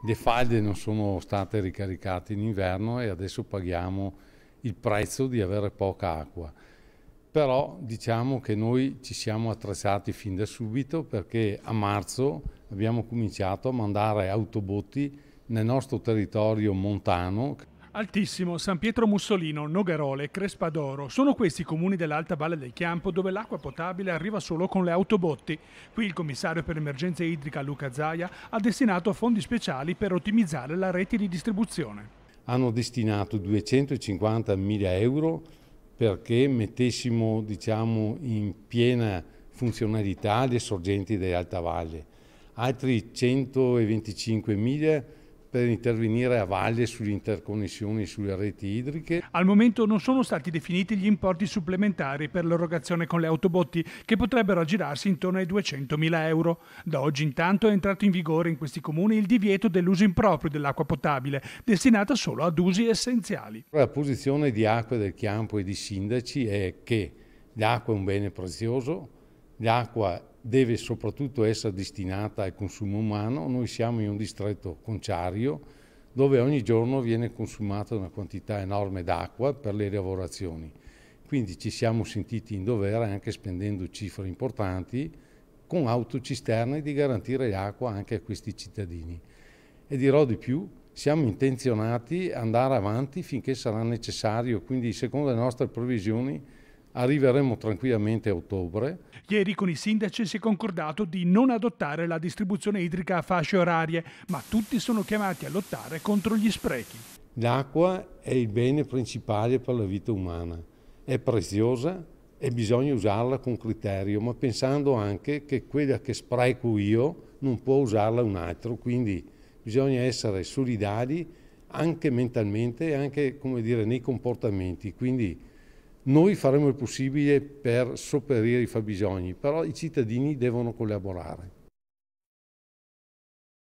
le falde non sono state ricaricate in inverno e adesso paghiamo il prezzo di avere poca acqua. Però diciamo che noi ci siamo attrezzati fin da subito perché a marzo abbiamo cominciato a mandare autobotti nel nostro territorio montano Altissimo, San Pietro Mussolino, Nogarole, Crespadoro sono questi i comuni dell'alta valle del Chiampo dove l'acqua potabile arriva solo con le autobotti. Qui il commissario per l'emergenza idrica Luca Zaia ha destinato fondi speciali per ottimizzare la rete di distribuzione. Hanno destinato 250 mila euro perché mettessimo diciamo, in piena funzionalità le sorgenti dell'alta valle. Altri 125 mila per intervenire a valle sulle interconnessioni e sulle reti idriche. Al momento non sono stati definiti gli importi supplementari per l'erogazione con le autobotti, che potrebbero aggirarsi intorno ai 200.000 euro. Da oggi intanto è entrato in vigore in questi comuni il divieto dell'uso improprio dell'acqua potabile, destinata solo ad usi essenziali. La posizione di acqua del Chiampo e di sindaci è che l'acqua è un bene prezioso, l'acqua deve soprattutto essere destinata al consumo umano. Noi siamo in un distretto conciario dove ogni giorno viene consumata una quantità enorme d'acqua per le lavorazioni. Quindi ci siamo sentiti in dovere, anche spendendo cifre importanti, con autocisterne di garantire l'acqua anche a questi cittadini. E dirò di più, siamo intenzionati ad andare avanti finché sarà necessario, quindi secondo le nostre previsioni arriveremo tranquillamente a ottobre. Ieri con i sindaci si è concordato di non adottare la distribuzione idrica a fasce orarie, ma tutti sono chiamati a lottare contro gli sprechi. L'acqua è il bene principale per la vita umana, è preziosa e bisogna usarla con criterio, ma pensando anche che quella che spreco io non può usarla un altro, quindi bisogna essere solidari anche mentalmente e anche dire, nei comportamenti. Quindi, noi faremo il possibile per sopperire i fabbisogni, però i cittadini devono collaborare.